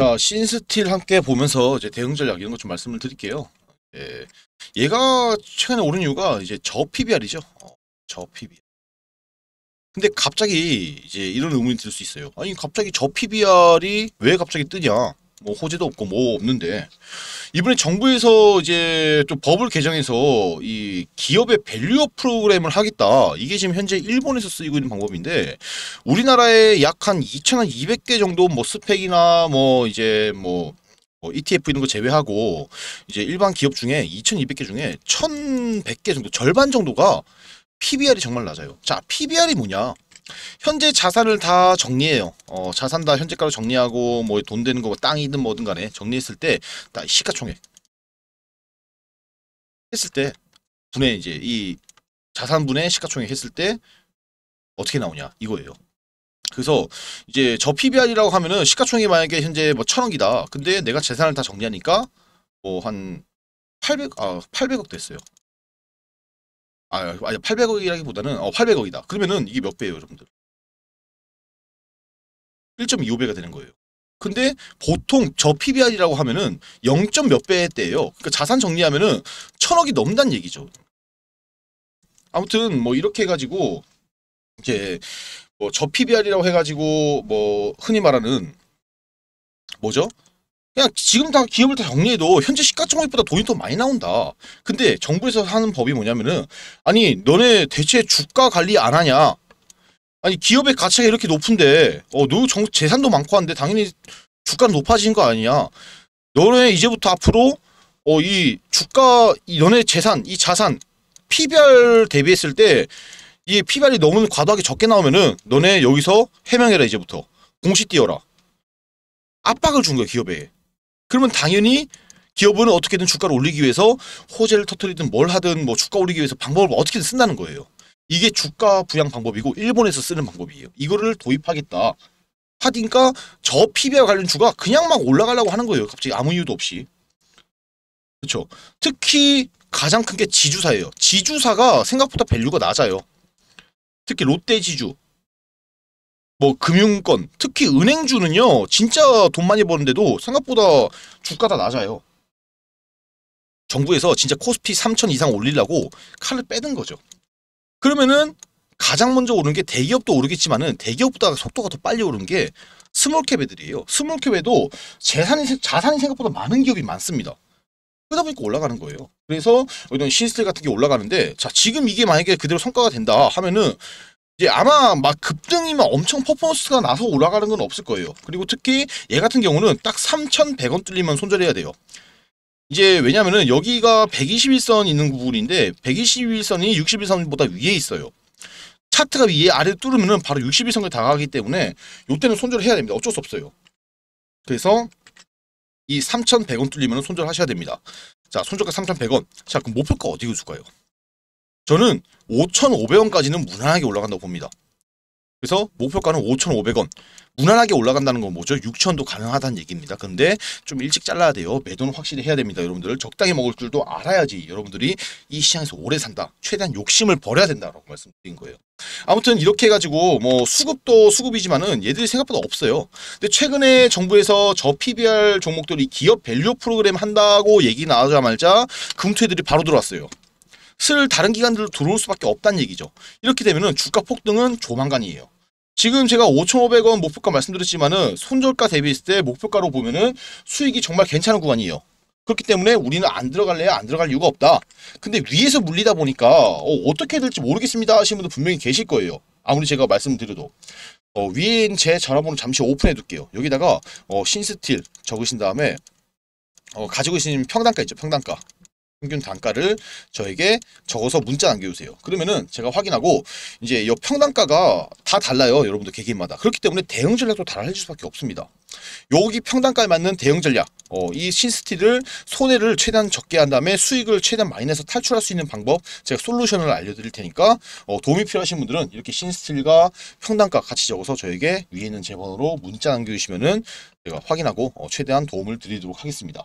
자, 신스틸 함께 보면서 이제 대응 전략 이런 것 좀 말씀을 드릴게요. 예, 얘가 최근에 오른 이유가 이제 저 PBR이죠. 어, 저 PBR. 근데 갑자기 이제 이런 의문이 들 수 있어요. 아니 갑자기 저 PBR이 왜 갑자기 뜨냐? 뭐 호재도 없고 뭐 없는데 이번에 정부에서 이제 또 법을 개정해서 이 기업의 밸류업 프로그램을 하겠다 이게 지금 현재 일본에서 쓰이고 있는 방법인데 우리나라에 약 한 2,200개 정도 뭐 스펙이나 뭐 이제 뭐, 뭐 ETF 이런 거 제외하고 이제 일반 기업 중에 2,200개 중에 1,100개 정도 절반 정도가 PBR이 정말 낮아요. 자 PBR이 뭐냐? 현재 자산을 다 정리해요. 어, 자산 다 현재가로 정리하고 뭐 돈 되는 거 땅이든 뭐든 간에 정리했을 때딱 시가총액 했을 때 분의 이제 이 자산분의 시가총액 했을 때 어떻게 나오냐 이거예요. 그래서 이제 저 PBR이라고 하면은 시가총액이 만약에 현재 뭐 천억이다. 근데 내가 재산을 다 정리하니까 뭐 한 800, 아, 800억 됐어요. 아, 아니 800억이라기보다는 어, 800억이다. 그러면은 이게 몇 배예요, 여러분들? 1.25배가 되는 거예요. 근데 보통 저 PBR이라고 하면은 0. 몇 배대예요. 그러니까 자산 정리하면은 천억이 넘는 얘기죠. 아무튼 뭐 이렇게 해가지고 이렇뭐저 PBR이라고 해가지고 뭐 흔히 말하는 뭐죠? 그냥 지금 다 기업을 다 정리해도 현재 시가총액보다 돈이 더 많이 나온다. 근데 정부에서 하는 법이 뭐냐면은 아니 너네 대체 주가 관리 안 하냐? 아니 기업의 가치가 이렇게 높은데 어너 재산도 많고 한데 당연히 주가 높아진 거아니냐 너네 이제부터 앞으로 어 이 주가 이 너네 재산 이 자산 PBR 대비했을 때이 PBR이 너무 과도하게 적게 나오면은 너네 여기서 해명해라 이제부터 공시 띄어라 압박을 준 거야 기업에 그러면 당연히 기업은 어떻게든 주가를 올리기 위해서 호재를 터뜨리든뭘 하든 뭐 주가 올리기 위해서 방법을 어떻게든 쓴다는 거예요. 이게 주가 부양 방법이고 일본에서 쓰는 방법이에요. 이거를 도입하겠다. 하니까 저 PBR 관련 주가 그냥 막 올라가려고 하는 거예요. 갑자기 아무 이유도 없이. 그렇죠. 특히 가장 큰 게 지주사예요. 지주사가 생각보다 밸류가 낮아요. 특히 롯데 지주, 뭐 금융권 특히 은행주는요 진짜 돈 많이 버는데도 생각보다 주가 다 낮아요 정부에서 진짜 코스피 3천 이상 올리려고 칼을 빼는 거죠 그러면은 가장 먼저 오른 게 대기업도 오르겠지만은 대기업보다 속도가 더 빨리 오른 게 스몰캡 애들이에요 스몰캡 에도 재산이, 자산이 생각보다 많은 기업이 많습니다 그러다 보니까 올라가는 거예요 그래서 이런 신스텔 같은 게 올라가는데 자 지금 이게 만약에 그대로 성과가 된다 하면은 이제 아마 막 급등이면 엄청 퍼포먼스가 나서 올라가는 건 없을 거예요. 그리고 특히 얘 같은 경우는 딱 3,100원 뚫리면 손절해야 돼요. 이제 왜냐면은 여기가 121선 있는 부분인데 121선이 61선보다 위에 있어요. 차트가 위에 아래 뚫으면은 바로 61선을 다가가기 때문에 요때는 손절해야 을 됩니다. 어쩔 수 없어요. 그래서 이 3,100원 뚫리면 손절하셔야 됩니다. 자, 손절가 3,100원. 자, 그럼 목표가 어디 있을까요? 저는 5,500원까지는 무난하게 올라간다고 봅니다. 그래서 목표가는 5,500원. 무난하게 올라간다는 건 뭐죠? 6천도 가능하다는 얘기입니다. 근데 좀 일찍 잘라야 돼요. 매도는 확실히 해야 됩니다. 여러분들 적당히 먹을 줄도 알아야지 여러분들이 이 시장에서 오래 산다. 최대한 욕심을 버려야 된다라고 말씀드린 거예요. 아무튼 이렇게 해가지고 뭐 수급도 수급이지만은 얘들이 생각보다 없어요. 근데 최근에 정부에서 저 PBR 종목들이 기업 밸류 프로그램 한다고 얘기 나오자마자 금투애들이 바로 들어왔어요. 슬 다른 기관들로 들어올 수밖에 없다는 얘기죠. 이렇게 되면 주가 폭등은 조만간이에요. 지금 제가 5,500원 목표가 말씀드렸지만은 손절가 대비했을 때 목표가로 보면은 수익이 정말 괜찮은 구간이에요. 그렇기 때문에 우리는 안 들어갈래야 안 들어갈 이유가 없다. 근데 위에서 물리다 보니까 어, 떻게 해야 될지 모르겠습니다 하시는 분도 분명히 계실 거예요. 아무리 제가 말씀드려도. 어, 위에 제 전화번호 잠시 오픈해 둘게요. 여기다가 어, 신스틸 적으신 다음에 어, 가지고 계신 평단가 있죠. 평단가. 평균 단가를 저에게 적어서 문자 남겨주세요. 그러면은 제가 확인하고 이제 이 평단가가 다 달라요. 여러분들 개개인마다. 그렇기 때문에 대응 전략도 달라질 수밖에 없습니다. 여기 평단가에 맞는 대응 전략 어, 이 신스티를 손해를 최대한 적게 한 다음에 수익을 최대한 많이 내서 탈출할 수 있는 방법 제가 솔루션을 알려드릴 테니까 어, 도움이 필요하신 분들은 이렇게 신스틸과 평단가 같이 적어서 저에게 위에 있는 제 번호로 문자 남겨주시면은 제가 확인하고 어, 최대한 도움을 드리도록 하겠습니다.